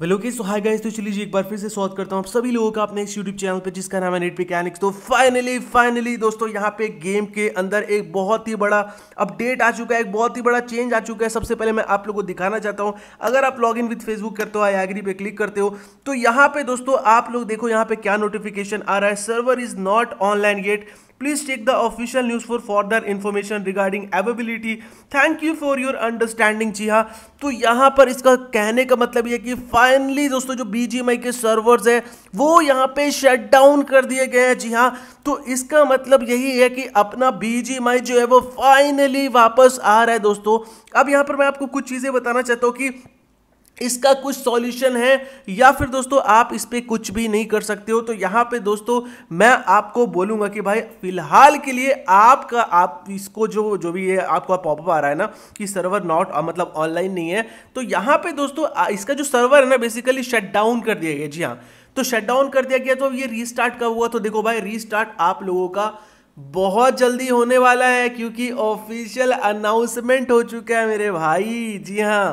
वेलो के सो hi guys तो चलिए एक बार फिर से स्वागत करता हूँ आप सभी लोगों का अपने इस यूट्यूब चैनल पे जिसका नाम है नेट पिकैनिक्स तो फाइनली फाइनली दोस्तों यहाँ पे गेम के अंदर एक बहुत ही बड़ा अपडेट आ चुका है एक बहुत ही बड़ा चेंज आ चुका है सबसे पहले मैं आप लोगों को दिखाना चाहता हूँ अगर आप लॉग इन विथ फेसबुक करते हो आई एग्री पे क्लिक करते हो तो यहाँ पे दोस्तों आप लोग देखो यहाँ पे क्या नोटिफिकेशन आ रहा है server is not online get Please check the official news for further information regarding availability. Thank you for your understanding जी हाँ तो यहाँ पर इसका कहने का मतलब यह कि फाइनली दोस्तों जो बी के सर्वर्स है वो यहाँ पे शट डाउन कर दिए गए हैं जी हाँ तो इसका मतलब यही है कि अपना बी जो है वो फाइनली वापस आ रहा है दोस्तों अब यहाँ पर मैं आपको कुछ चीज़ें बताना चाहता हूँ कि इसका कुछ सॉल्यूशन है या फिर दोस्तों आप इस पर कुछ भी नहीं कर सकते हो तो यहाँ पे दोस्तों मैं आपको बोलूँगा कि भाई फिलहाल के लिए आपका आप इसको जो जो भी ये आपका पॉपअप आ रहा है ना कि सर्वर नॉट मतलब ऑनलाइन नहीं है तो यहाँ पे दोस्तों इसका जो सर्वर है ना बेसिकली शट डाउन कर दिया गया जी हाँ तो शट डाउन कर दिया गया तो ये रीस्टार्ट कब हुआ तो देखो भाई रीस्टार्ट आप लोगों का बहुत जल्दी होने वाला है क्योंकि ऑफिशियल अनाउंसमेंट हो चुका है मेरे भाई जी हाँ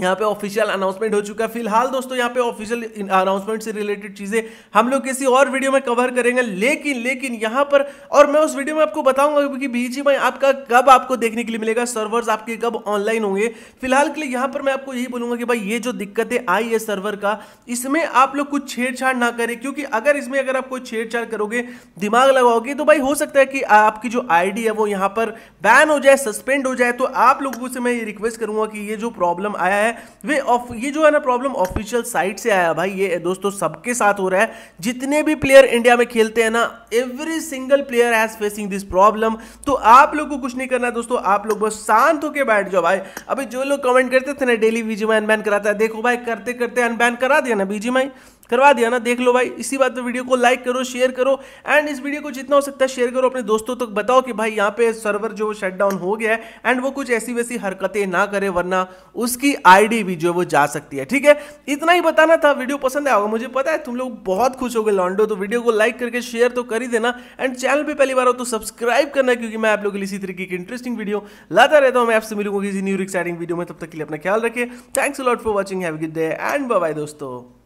यहाँ पे ऑफिशियल अनाउंसमेंट हो चुका है फिलहाल दोस्तों यहाँ पे ऑफिशियल अनाउंसमेंट से रिलेटेड चीज़ें हम लोग किसी और वीडियो में कवर करेंगे लेकिन लेकिन यहाँ पर और मैं उस वीडियो में आपको बताऊंगा कि बीजी में आपका कब आपको देखने के लिए मिलेगा सर्वर्स आपके कब ऑनलाइन होंगे फिलहाल के लिए यहाँ पर मैं आपको यही बोलूँगा कि भाई ये जो दिक्कतें आई है सर्वर का इसमें आप लोग कुछ छेड़छाड़ ना करें क्योंकि अगर इसमें अगर आप कोई छेड़छाड़ करोगे दिमाग लगाओगे तो भाई हो सकता है कि आपकी जो आई है वो यहाँ पर बैन हो जाए सस्पेंड हो जाए तो आप लोगों से मैं ये रिक्वेस्ट करूंगा कि ये जो प्रॉब्लम आया है है वे ऑफ ये जो है ना प्रॉब्लम ऑफिशियल साइट से आया भाई ये दोस्तों सबके साथ हो रहा है जितने भी प्लेयर इंडिया में खेलते हैं ना every single player has facing this problem तो आप लोग को कुछ नहीं करना है दोस्तों आप लोग बस शांत होकर बैठ जाओ भाई अभी जो लोग कमेंट करते थे ना डेली बीजीमाई अनबैन कराता है देखो भाई करते करते अनबैन करा दिया ना बीजीमाई करवा दिया ना देख लो भाई इसी बात पर वीडियो को लाइक करो शेयर करो एंड इस वीडियो को जितना हो सकता है शेयर करो अपने दोस्तों तक बताओ कि भाई यहाँ पे सर्वर जो शट डाउन हो गया है एंड वो कुछ ऐसी वैसी हरकतें ना करे वरना उसकी आईडी भी जो वो जा सकती है ठीक है इतना ही बताना था वीडियो पसंद आया होगा मुझे पता है तुम लोग बहुत खुश हो गए लॉन्डो तो वीडियो को लाइक करके शेयर तो कर ही देना एंड चैनल पर पहली बार हो तो सब्सक्राइब करना क्योंकि मैं आप लोग के लिए इसी तरीके की इंटरेस्टिंग वीडियो लाता रहता हूँ मैं आपसे मिलूंगा किसी न्यू एक्साइटिंग वीडियो में तब तक के लिए अपना ख्याल रखें thanks lot for watching have good day and bye दोस्तों